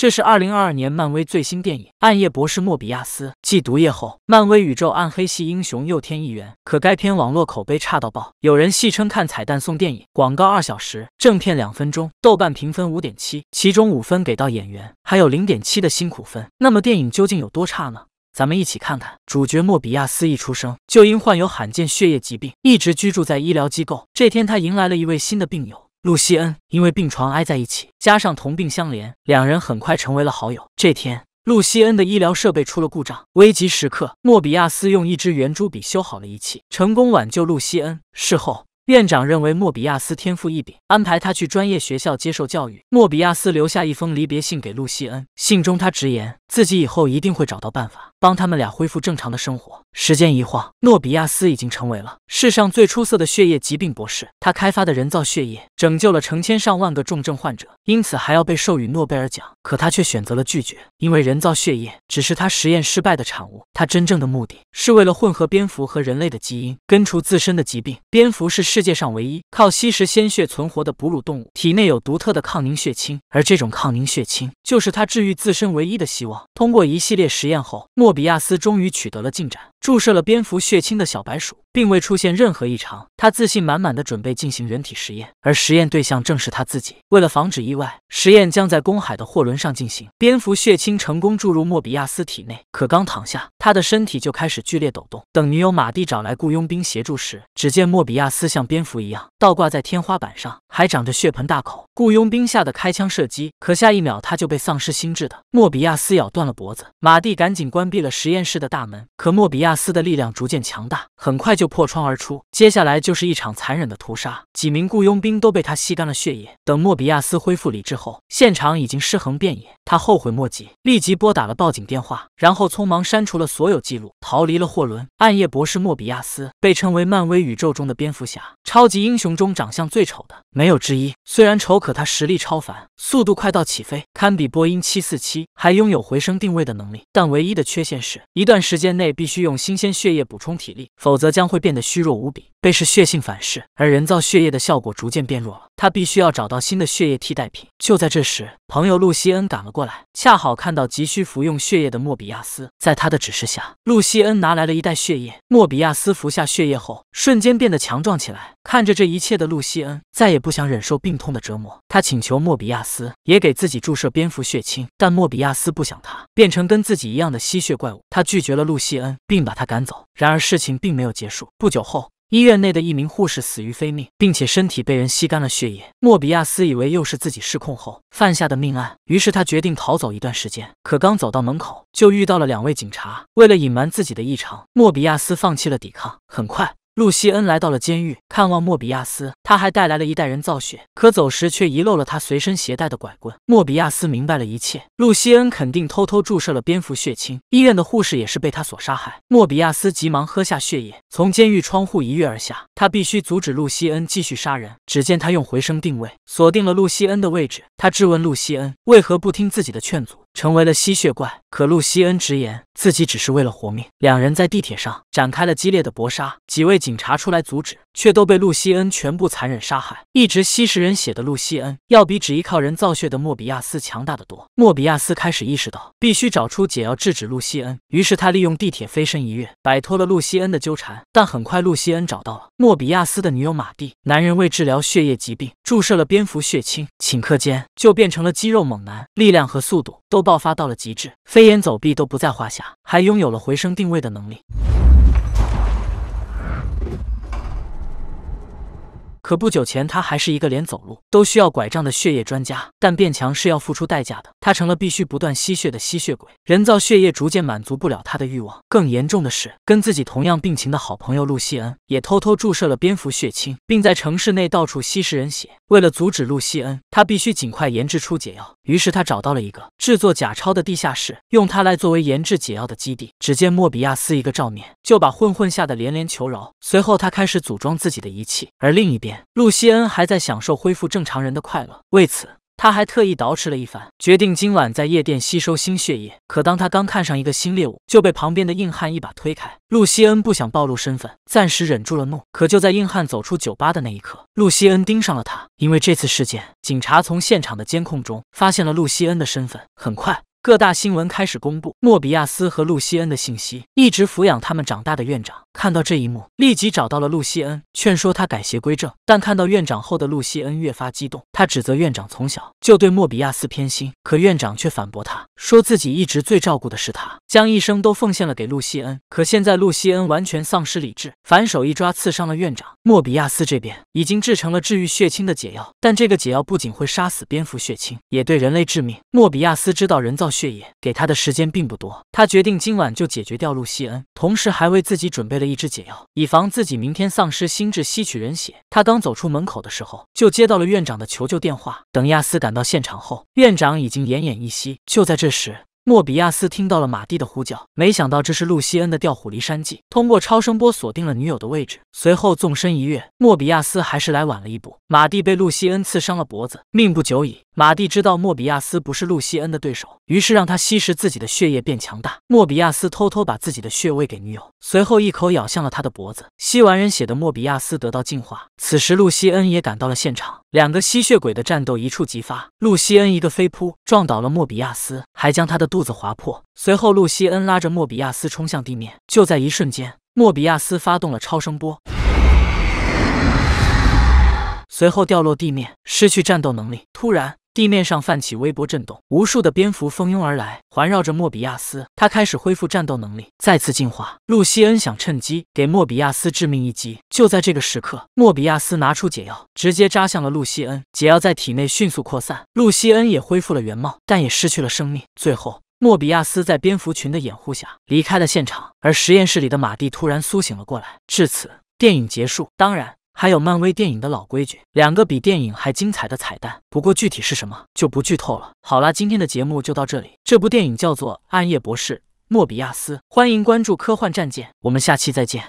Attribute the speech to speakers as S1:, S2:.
S1: 这是二零二二年漫威最新电影《暗夜博士：莫比亚斯》，继《毒液》后，漫威宇宙暗黑系英雄又添一员。可该片网络口碑差到爆，有人戏称看彩蛋送电影广告二小时，正片两分钟。豆瓣评分五点七，其中五分给到演员，还有零点七的辛苦分。那么电影究竟有多差呢？咱们一起看看。主角莫比亚斯一出生就因患有罕见血液疾病，一直居住在医疗机构。这天他迎来了一位新的病友。露西恩因为病床挨在一起，加上同病相怜，两人很快成为了好友。这天，露西恩的医疗设备出了故障，危急时刻，莫比亚斯用一支圆珠笔修好了仪器，成功挽救露西恩。事后，院长认为莫比亚斯天赋异禀，安排他去专业学校接受教育。莫比亚斯留下一封离别信给露西恩，信中他直言自己以后一定会找到办法。帮他们俩恢复正常的生活。时间一晃，诺比亚斯已经成为了世上最出色的血液疾病博士。他开发的人造血液拯救了成千上万个重症患者，因此还要被授予诺贝尔奖。可他却选择了拒绝，因为人造血液只是他实验失败的产物。他真正的目的是为了混合蝙蝠和人类的基因，根除自身的疾病。蝙蝠是世界上唯一靠吸食鲜血存活的哺乳动物，体内有独特的抗凝血清，而这种抗凝血清就是他治愈自身唯一的希望。通过一系列实验后，莫。诺比亚斯终于取得了进展，注射了蝙蝠血清的小白鼠并未出现任何异常。他自信满满的准备进行人体实验，而实验对象正是他自己。为了防止意外，实验将在公海的货轮上进行。蝙蝠血清成功注入莫比亚斯体内，可刚躺下，他的身体就开始剧烈抖动。等女友马蒂找来雇佣兵协助时，只见莫比亚斯像蝙蝠一样倒挂在天花板上，还长着血盆大口。雇佣兵吓得开枪射击，可下一秒他就被丧失心智的莫比亚斯咬断了脖子。马蒂赶紧关闭了实验室的大门，可莫比亚斯的力量逐渐强大，很快就破窗而出。接下来就。就是一场残忍的屠杀，几名雇佣兵都被他吸干了血液。等莫比亚斯恢复理智后，现场已经尸横遍野。他后悔莫及，立即拨打了报警电话，然后匆忙删除了所有记录，逃离了货轮。暗夜博士莫比亚斯被称为漫威宇宙中的蝙蝠侠，超级英雄中长相最丑的没有之一。虽然丑，可他实力超凡，速度快到起飞，堪比波音七四七，还拥有回声定位的能力。但唯一的缺陷是，一段时间内必须用新鲜血液补充体力，否则将会变得虚弱无比，被是血性反噬，而人造血液的效果逐渐变弱了。他必须要找到新的血液替代品。就在这时，朋友露西恩赶了过来，恰好看到急需服用血液的莫比亚斯。在他的指示下，露西恩拿来了一袋血液。莫比亚斯服下血液后，瞬间变得强壮起来。看着这一切的露西恩，再也不想忍受病痛的折磨。他请求莫比亚斯也给自己注射蝙蝠血清，但莫比亚斯不想他变成跟自己一样的吸血怪物，他拒绝了露西恩，并把他赶走。然而，事情并没有结束。不久后。医院内的一名护士死于非命，并且身体被人吸干了血液。莫比亚斯以为又是自己失控后犯下的命案，于是他决定逃走一段时间。可刚走到门口，就遇到了两位警察。为了隐瞒自己的异常，莫比亚斯放弃了抵抗。很快。露西恩来到了监狱看望莫比亚斯，他还带来了一代人造血，可走时却遗漏了他随身携带的拐棍。莫比亚斯明白了一切，露西恩肯定偷偷注射了蝙蝠血清，医院的护士也是被他所杀害。莫比亚斯急忙喝下血液，从监狱窗户一跃而下，他必须阻止露西恩继续杀人。只见他用回声定位锁定了露西恩的位置，他质问露西恩为何不听自己的劝阻。成为了吸血怪，可露西恩直言自己只是为了活命。两人在地铁上展开了激烈的搏杀，几位警察出来阻止。却都被露西恩全部残忍杀害。一直吸食人血的露西恩，要比只依靠人造血的莫比亚斯强大的多。莫比亚斯开始意识到，必须找出解药，制止露西恩。于是他利用地铁飞身一跃，摆脱了露西恩的纠缠。但很快，露西恩找到了莫比亚斯的女友马蒂。男人为治疗血液疾病，注射了蝙蝠血清，顷刻间就变成了肌肉猛男，力量和速度都爆发到了极致，飞檐走壁都不在话下，还拥有了回声定位的能力。可不久前，他还是一个连走路都需要拐杖的血液专家。但变强是要付出代价的，他成了必须不断吸血的吸血鬼。人造血液逐渐满足不了他的欲望。更严重的是，跟自己同样病情的好朋友露西恩也偷偷注射了蝙蝠血清，并在城市内到处吸食人血。为了阻止露西恩，他必须尽快研制出解药。于是他找到了一个制作假钞的地下室，用它来作为研制解药的基地。只见莫比亚斯一个照面就把混混吓得连连求饶。随后他开始组装自己的仪器，而另一边，露西恩还在享受恢复正常人的快乐。为此。他还特意捯饬了一番，决定今晚在夜店吸收新血液。可当他刚看上一个新猎物，就被旁边的硬汉一把推开。露西恩不想暴露身份，暂时忍住了怒。可就在硬汉走出酒吧的那一刻，露西恩盯上了他，因为这次事件，警察从现场的监控中发现了露西恩的身份。很快。各大新闻开始公布莫比亚斯和露西恩的信息。一直抚养他们长大的院长看到这一幕，立即找到了露西恩，劝说他改邪归正。但看到院长后的露西恩越发激动，他指责院长从小就对莫比亚斯偏心。可院长却反驳他，说自己一直最照顾的是他，将一生都奉献了给露西恩。可现在露西恩完全丧失理智，反手一抓刺伤了院长。莫比亚斯这边已经制成了治愈血清的解药，但这个解药不仅会杀死蝙蝠血清，也对人类致命。莫比亚斯知道人造血液给他的时间并不多，他决定今晚就解决掉露西恩，同时还为自己准备了一支解药，以防自己明天丧失心智吸取人血。他刚走出门口的时候，就接到了院长的求救电话。等亚斯赶到现场后，院长已经奄奄一息。就在这时，莫比亚斯听到了马蒂的呼叫，没想到这是露西恩的调虎离山计，通过超声波锁定了女友的位置，随后纵身一跃。莫比亚斯还是来晚了一步，马蒂被露西恩刺伤了脖子，命不久矣。马蒂知道莫比亚斯不是露西恩的对手，于是让他吸食自己的血液变强大。莫比亚斯偷偷把自己的血喂给女友，随后一口咬向了他的脖子。吸完人血的莫比亚斯得到净化，此时露西恩也赶到了现场。两个吸血鬼的战斗一触即发，露西恩一个飞扑撞倒了莫比亚斯，还将他的肚子划破。随后，露西恩拉着莫比亚斯冲向地面，就在一瞬间，莫比亚斯发动了超声波，随后掉落地面，失去战斗能力。突然。地面上泛起微波震动，无数的蝙蝠蜂拥而来，环绕着莫比亚斯。他开始恢复战斗能力，再次进化。露西恩想趁机给莫比亚斯致命一击。就在这个时刻，莫比亚斯拿出解药，直接扎向了露西恩。解药在体内迅速扩散，露西恩也恢复了原貌，但也失去了生命。最后，莫比亚斯在蝙蝠群的掩护下离开了现场。而实验室里的马蒂突然苏醒了过来。至此，电影结束。当然。还有漫威电影的老规矩，两个比电影还精彩的彩蛋，不过具体是什么就不剧透了。好啦，今天的节目就到这里。这部电影叫做《暗夜博士：莫比亚斯》。欢迎关注科幻战舰，我们下期再见。